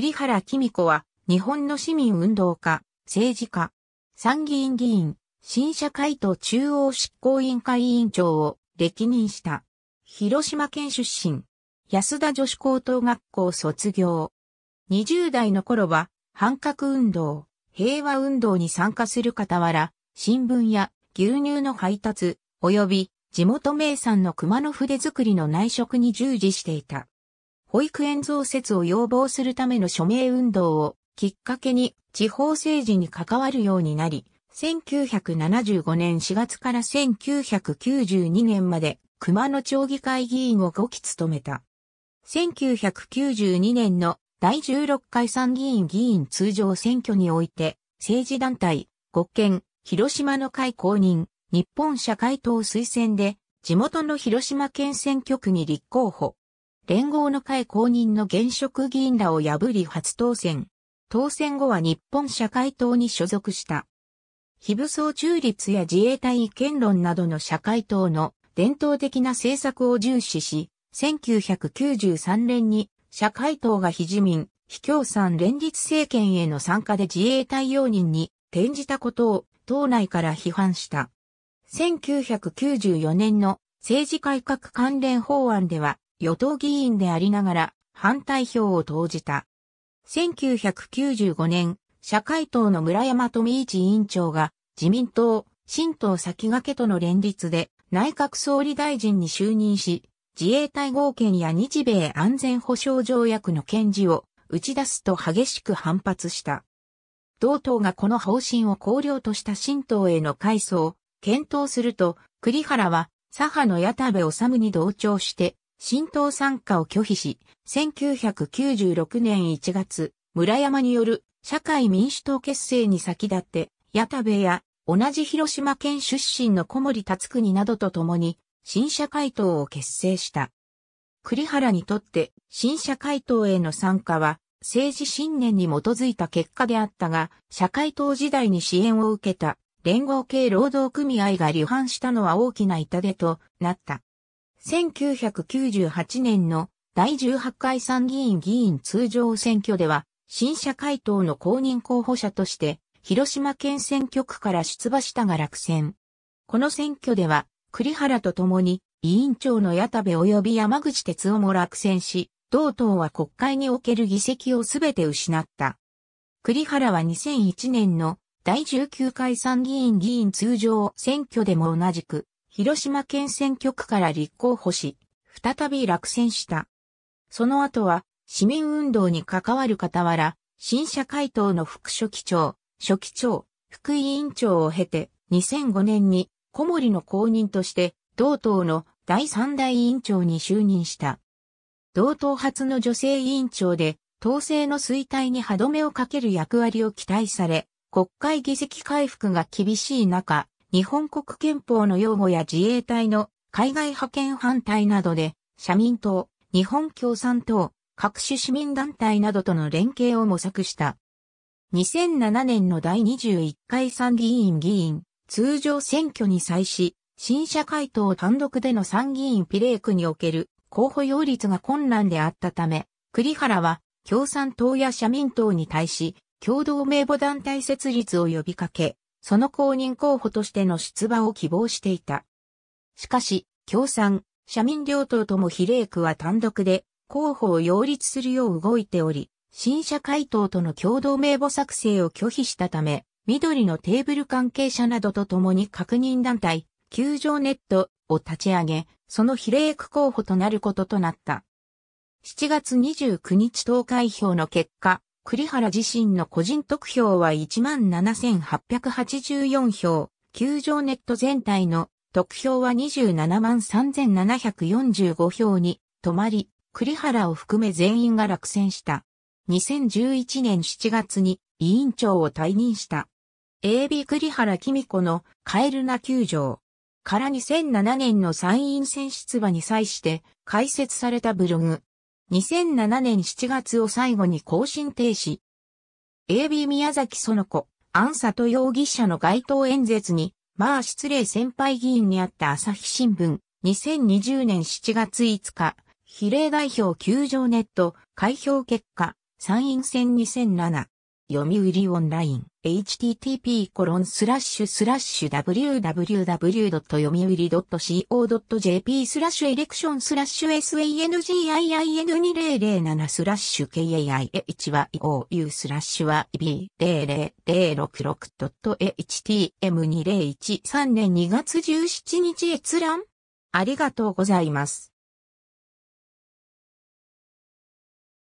栗原きみ子は、日本の市民運動家、政治家、参議院議員、新社会党中央執行委員会委員長を歴任した。広島県出身。安田女子高等学校卒業。20代の頃は、反核運動、平和運動に参加する傍ら、新聞や牛乳の配達、及び地元名産の熊野筆作りの内職に従事していた。保育園増設を要望するための署名運動をきっかけに地方政治に関わるようになり、1975年4月から1992年まで熊野町議会議員を5期務めた。1992年の第16回参議院議員通常選挙において、政治団体、5県、広島の会公認、日本社会党推薦で、地元の広島県選挙区に立候補。連合の会公認の現職議員らを破り初当選。当選後は日本社会党に所属した。非武装中立や自衛隊意見論などの社会党の伝統的な政策を重視し、1993年に社会党が非自民、非共産連立政権への参加で自衛隊容認に転じたことを党内から批判した。1994年の政治改革関連法案では与党議員でありながら反対票を投じた。1995年、社会党の村山富一委員長が自民党、新党先駆けとの連立で内閣総理大臣に就任し、自衛隊合憲や日米安全保障条約の堅持を打ち出すと激しく反発した。同党がこの方針を考慮とした新党への改装、検討すると、栗原は左派の矢田部治に同調して新党参加を拒否し、1996年1月、村山による社会民主党結成に先立って、矢田部や同じ広島県出身の小森達国などと共に、新社会党を結成した。栗原にとって、新社会党への参加は、政治信念に基づいた結果であったが、社会党時代に支援を受けた、連合系労働組合が離反したのは大きな痛手となった。1998年の第18回参議院議員通常選挙では、新社会党の公認候補者として、広島県選挙区から出馬したが落選。この選挙では、栗原と共に、委員長の矢田部及び山口哲夫も落選し、同党は国会における議席をすべて失った。栗原は2001年の第19回参議院議員通常選挙でも同じく広島県選挙区から立候補し、再び落選した。その後は、市民運動に関わる傍ら、新社会党の副書記長、書記長、副委員長を経て、2005年に小森の公認として、同党の第三大委員長に就任した。同党初の女性委員長で、党勢の衰退に歯止めをかける役割を期待され、国会議席回復が厳しい中、日本国憲法の擁護や自衛隊の海外派遣反対などで、社民党、日本共産党、各種市民団体などとの連携を模索した。2007年の第21回参議院議員、通常選挙に際し、新社会党単独での参議院比例区における候補擁立が困難であったため、栗原は共産党や社民党に対し、共同名簿団体設立を呼びかけ、その公認候補としての出馬を希望していた。しかし、共産、社民両党とも比例区は単独で候補を擁立するよう動いており、新社会党との共同名簿作成を拒否したため、緑のテーブル関係者などと共に確認団体、球場ネットを立ち上げ、その比例区候補となることとなった。7月29日投開票の結果、栗原自身の個人得票は17,884票、球場ネット全体の得票は273,745票に止まり、栗原を含め全員が落選した。2011年7月に委員長を退任した。AB 栗原紀子のカエルナ球場から2007年の参院選出馬に際して開設されたブログ2007年7月を最後に更新停止。AB 宮崎園子、アンサト容疑者の街頭演説に、まあ失礼先輩議員にあった朝日新聞、2020年7月5日、比例代表球場ネット、開票結果、参院選2007。読売オンライン、http://www.yomiuri.co.jp コロンスラッスラッシュエレクションスラッシュ sangiin2007 スラッシュ kaih1you スラッシュは b00066.htm2013 年2月17日閲覧ありがとうございます。